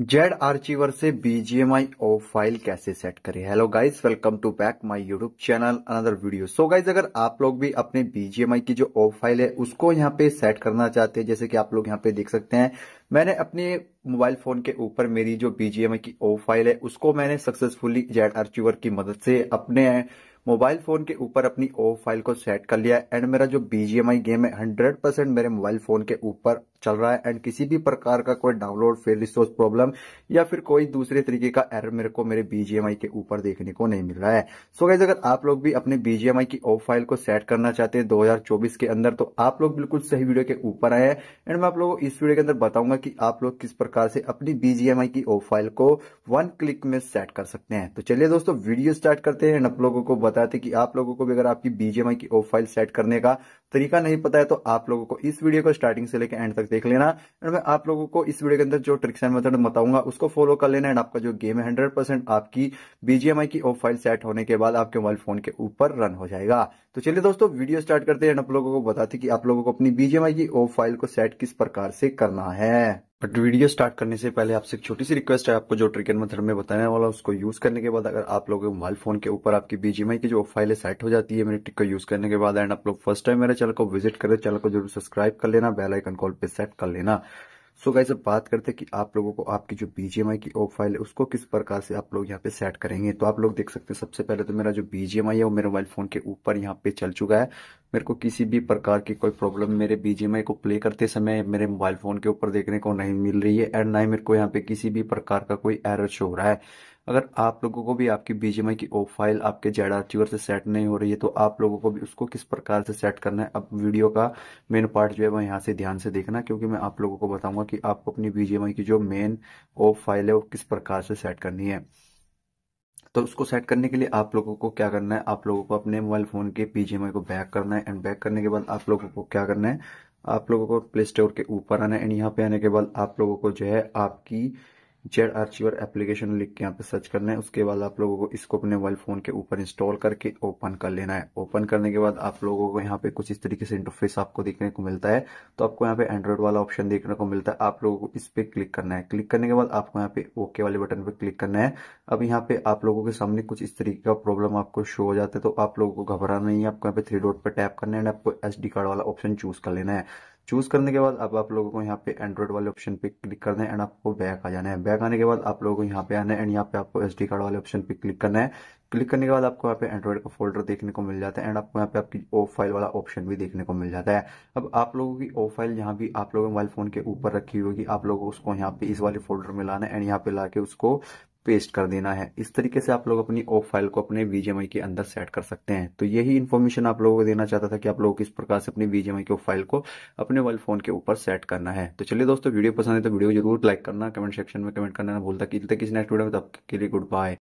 Z archiver से BGMI O file कैसे set करें hello guys welcome to back my YouTube channel another video so guys अगर आप लोग भी अपने बीजीएमआई की जो ओ फाइल है उसको यहाँ पे सेट करना चाहते हैं जैसे कि आप लोग यहाँ पे देख सकते हैं मैंने अपने मोबाइल फोन के ऊपर मेरी जो बीजीएमआई की ओ फाइल है उसको मैंने सक्सेसफुली जेड आर्चीवर की मदद से अपने मोबाइल फोन के ऊपर अपनी ओ फाइल को सेट कर लिया है एंड मेरा जो बीजीएमआई गेम है हंड्रेड परसेंट मेरे मोबाइल फोन के ऊपर चल रहा है एंड किसी भी प्रकार का कोई डाउनलोड फेल रिसोर्स प्रॉब्लम या फिर कोई दूसरे तरीके का एरर मेरे को मेरे बीजीएमआई के ऊपर देखने को नहीं मिल रहा है सो so गाइज अगर आप लोग भी अपने बीजीएमआई की ऑफ फाइल को सेट करना चाहते हैं 2024 के अंदर तो आप लोग बिल्कुल सही वीडियो के ऊपर आए हैं एंड मैं आप लोगों को इस वीडियो के अंदर बताऊंगा कि आप लोग किस प्रकार से अपनी बीजीएमआई की ऑफ फाइल को वन क्लिक में सेट कर सकते हैं तो चलिए दोस्तों वीडियो स्टार्ट करते हैं एंड आप लोगों को बता बताते कि आप लोगों को भी अगर आपकी बीजेएमआई की ऑफ फाइल सेट करने का तरीका नहीं पता है तो आप लोगों को इस वीडियो को स्टार्टिंग से लेकर एंड तक देख लेना एंड मैं आप लोगों को इस वीडियो के अंदर जो ट्रिक्स एंड मेथड बताऊंगा उसको फॉलो कर लेना एंड आपका जो गेम है हंड्रेड परसेंट आपकी बीजेएमआई की ऑफ फाइल सेट होने के बाद आपके मोबाइल फोन के ऊपर रन हो जाएगा तो चलिए दोस्तों वीडियो स्टार्ट करते हैं आप लोगों को बताते कि आप लोगों को अपनी बीजेएमआई की ऑफ फाइल को सेट किस प्रकार से करना है बट वीडियो स्टार्ट करने से पहले आपसे एक छोटी सी रिक्वेस्ट है आपको जो ट्रिक एंड मेथड में बताने वाला उसको यूज करने के बाद अगर आप लोग मोबाइल फोन के ऊपर आपकी बीजीएमआई की जो फाइल है सेट हो जाती है मेरे ट्रिक को यूज करने के बाद एंड आप लोग फर्स्ट टाइम मेरे चैनल को विजिट करें चैनल को जरूर सब्सक्राइब कर लेना बेलाइकन कॉल पर सेट कर लेना सो गाइज अब बात करते हैं कि आप लोगों को आपकी जो बीजीएमआई की ओप फाइल है उसको किस प्रकार से आप लोग यहाँ पे सेट करेंगे तो आप लोग देख सकते हैं सबसे पहले तो मेरा जो बीजीएमआई है वो मेरे मोबाइल फोन के ऊपर यहाँ पे चल चुका है मेरे को किसी भी प्रकार की कोई प्रॉब्लम मेरे बीजीएमआई को प्ले करते समय मेरे मोबाइल फोन के ऊपर देखने को नहीं मिल रही है एंड ना ही मेरे को यहाँ पे किसी भी प्रकार का कोई एरर शो हो रहा है अगर आप लोगों को भी आपकी बीजेमआई की ओ फाइल आपके जेड आर से सेट नहीं हो रही है तो आप लोगों को भी उसको किस प्रकार से सेट करना है अब वीडियो का मेन पार्ट जो है वह यहाँ से ध्यान से देखना क्योंकि मैं आप लोगों को बताऊंगा कि आपको अपनी बीजेमआई की जो मेन ओ फाइल है वो किस प्रकार से सेट करनी है तो उसको सेट करने के लिए आप लोगों को क्या करना है आप लोगों को अपने मोबाइल फोन के पीजीएमआई को बैक करना है एंड बैक करने के बाद आप लोगों को क्या करना है आप लोगों को प्ले स्टोर के ऊपर आना है एंड यहाँ पे आने के बाद आप लोगों को जो है आपकी जेड आर्चीवर एप्लीकेशन लिख के यहाँ पे सर्च करना है उसके बाद आप लोगों को इसको अपने मोबाइल फोन के ऊपर इंस्टॉल करके ओपन कर लेना है ओपन करने के बाद आप लोगों को यहाँ पे कुछ इस तरीके से इंटरफेस आपको देखने को मिलता है तो आपको यहाँ पे एंड्रॉइड वाला ऑप्शन देखने को मिलता है आप लोगों को इस पे क्लिक करना है क्लिक करने के बाद आपको यहाँ पे ओके वाले बटन पे क्लिक करना है अब यहाँ पे आप लोगों के सामने कुछ इस तरीके का प्रॉब्लम आपको शो हो जाता है तो आप लोगों को घबराना नहीं है आपको यहाँ पे थ्री डॉट पर टैप करना है आपको एस कार्ड वाला ऑप्शन चूज कर लेना है चूज करने के बाद अब आप लोगों को यहाँ पे एंड्रॉइड वाले ऑप्शन पे क्लिक करना है एंड आपको बैक आ जाना है बैक आने के बाद आप लोगों को यहाँ पे आना है एंड यहाँ पे आपको एस कार्ड वाले ऑप्शन पे क्लिक करना है क्लिक करने के बाद आपको यहाँ पे एंड्रॉइड का फोल्डर देखने को मिल जाता है एंड आपको यहाँ पे आपकी ओ फाइल वाला ऑप्शन भी देखने को मिल जाता है अब आप लोगों की ओ फाइल यहाँ भी आप लोगों मोबाइल फोन के ऊपर रखी होगी आप लोगों को उसको यहाँ पे इस वाले फोल्डर में लाना है एंड यहाँ पे लाके उसको पेस्ट कर देना है इस तरीके से आप लोग अपनी ऑफ फाइल को अपने वीजीएमआई के अंदर सेट कर सकते हैं तो यही इन्फॉर्मेशन आप लोगों को देना चाहता था कि आप लोगों को किस प्रकार से अपनी वीजीएमआई की ऑफ फाइल को अपने मोबाइल फोन के ऊपर सेट करना है तो चलिए दोस्तों वीडियो पसंद है तो वीडियो जरूर लाइक करना कमेंट सेक्शन में कमेंट करना भूलता कि किसी नेक्स्ट वीडियो में तब के लिए गुड बाय